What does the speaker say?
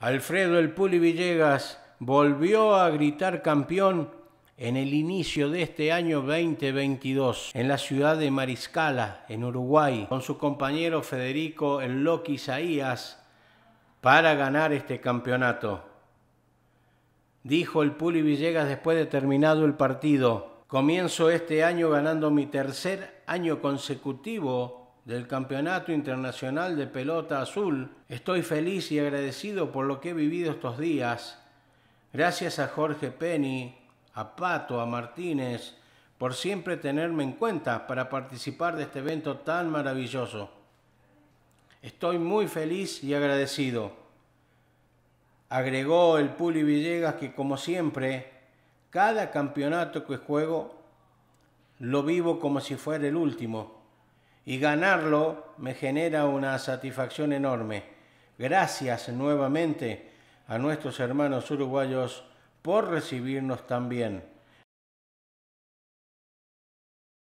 Alfredo El Puli Villegas volvió a gritar campeón en el inicio de este año 2022 en la ciudad de Mariscala, en Uruguay, con su compañero Federico El Loki Isaías para ganar este campeonato. Dijo el Puli Villegas después de terminado el partido, comienzo este año ganando mi tercer año consecutivo del Campeonato Internacional de Pelota Azul. Estoy feliz y agradecido por lo que he vivido estos días. Gracias a Jorge Penny, a Pato, a Martínez, por siempre tenerme en cuenta para participar de este evento tan maravilloso. Estoy muy feliz y agradecido. Agregó el Puli Villegas que como siempre, cada campeonato que juego lo vivo como si fuera el último y ganarlo me genera una satisfacción enorme. Gracias nuevamente a nuestros hermanos uruguayos por recibirnos también.